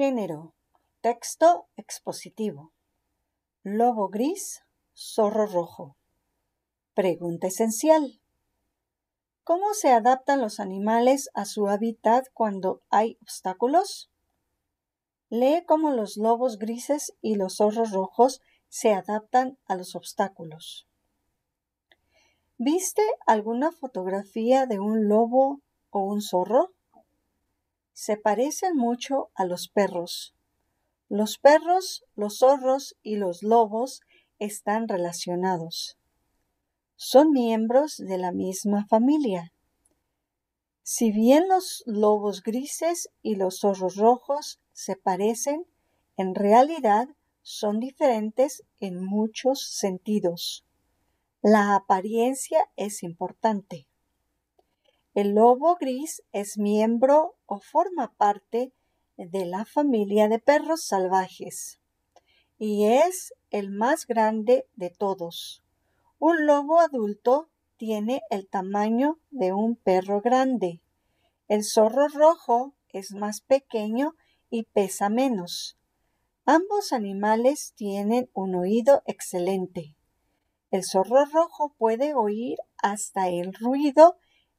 Género. Texto expositivo. Lobo gris, zorro rojo. Pregunta esencial. ¿Cómo se adaptan los animales a su hábitat cuando hay obstáculos? Lee cómo los lobos grises y los zorros rojos se adaptan a los obstáculos. ¿Viste alguna fotografía de un lobo o un zorro? se parecen mucho a los perros. Los perros, los zorros y los lobos están relacionados. Son miembros de la misma familia. Si bien los lobos grises y los zorros rojos se parecen, en realidad son diferentes en muchos sentidos. La apariencia es importante. El lobo gris es miembro o forma parte de la familia de perros salvajes y es el más grande de todos. Un lobo adulto tiene el tamaño de un perro grande. El zorro rojo es más pequeño y pesa menos. Ambos animales tienen un oído excelente. El zorro rojo puede oír hasta el ruido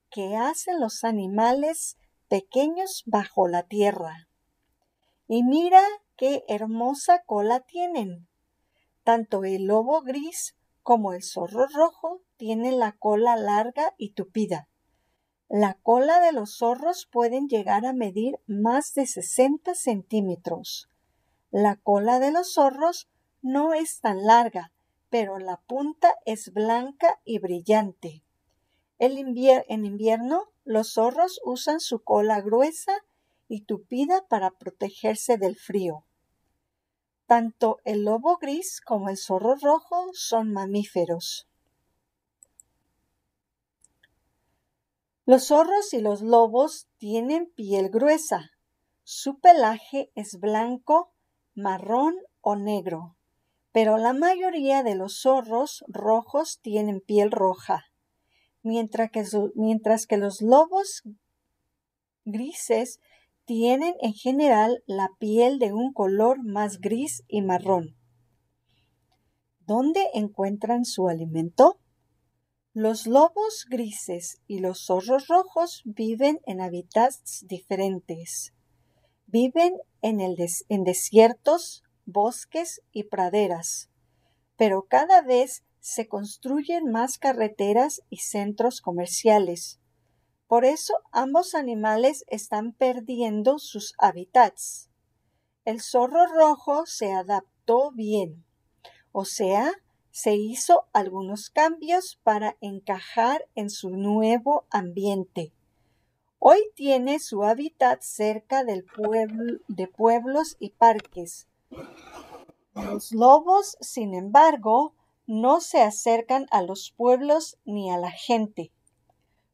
que hacen los animales pequeños bajo la tierra. Y mira qué hermosa cola tienen. Tanto el lobo gris como el zorro rojo tienen la cola larga y tupida. La cola de los zorros pueden llegar a medir más de 60 centímetros. La cola de los zorros no es tan larga, pero la punta es blanca y brillante en invierno, los zorros usan su cola gruesa y tupida para protegerse del frío. Tanto el lobo gris como el zorro rojo son mamíferos. Los zorros y los lobos tienen piel gruesa. Su pelaje es blanco, marrón o negro, pero la mayoría de los zorros rojos tienen piel roja mientras que, mientras que los lobos grises tienen en general la piel de un color más gris y marrón. ¿Dónde encuentran su alimento? Los lobos grises y los zorros rojos viven en hábitats diferentes. Viven en, el en desiertos, bosques y praderas, pero cada vez se construyen más carreteras y centros comerciales. Por eso ambos animales están perdiendo sus hábitats. El zorro rojo se adaptó bien, o sea, se hizo algunos cambios para encajar en su nuevo ambiente. Hoy tiene su hábitat cerca del pueblo, de pueblos y parques. Los lobos, sin embargo, no se acercan a los pueblos ni a la gente.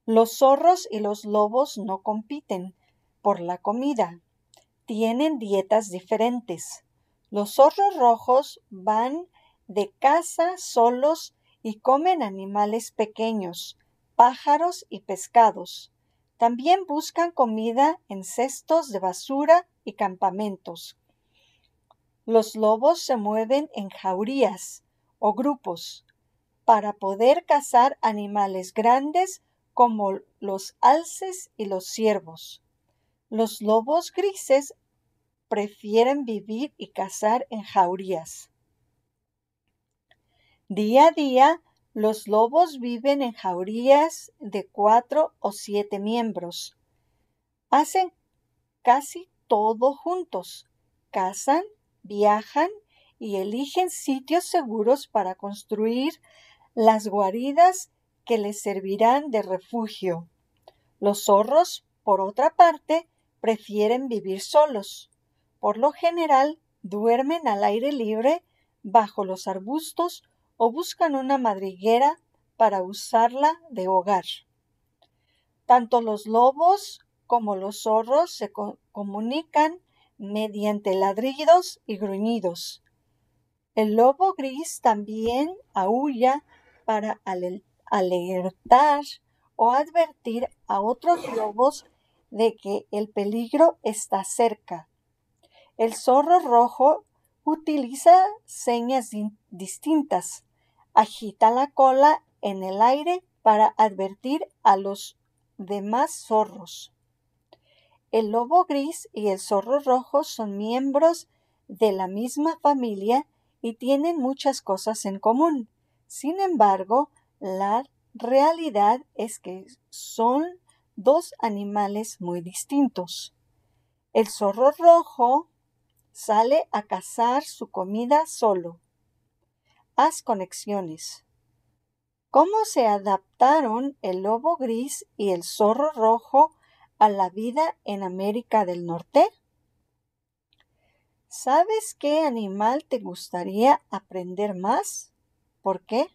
Los zorros y los lobos no compiten por la comida. Tienen dietas diferentes. Los zorros rojos van de casa solos y comen animales pequeños, pájaros y pescados. También buscan comida en cestos de basura y campamentos. Los lobos se mueven en jaurías o grupos para poder cazar animales grandes como los alces y los ciervos. Los lobos grises prefieren vivir y cazar en jaurías. Día a día, los lobos viven en jaurías de cuatro o siete miembros. Hacen casi todo juntos. Cazan, viajan y eligen sitios seguros para construir las guaridas que les servirán de refugio. Los zorros, por otra parte, prefieren vivir solos. Por lo general, duermen al aire libre, bajo los arbustos o buscan una madriguera para usarla de hogar. Tanto los lobos como los zorros se comunican mediante ladridos y gruñidos. El lobo gris también aúlla para alertar o advertir a otros lobos de que el peligro está cerca. El zorro rojo utiliza señas distintas. Agita la cola en el aire para advertir a los demás zorros. El lobo gris y el zorro rojo son miembros de la misma familia y tienen muchas cosas en común. Sin embargo, la realidad es que son dos animales muy distintos. El zorro rojo sale a cazar su comida solo. Haz conexiones. ¿Cómo se adaptaron el lobo gris y el zorro rojo a la vida en América del Norte? ¿Sabes qué animal te gustaría aprender más? ¿Por qué?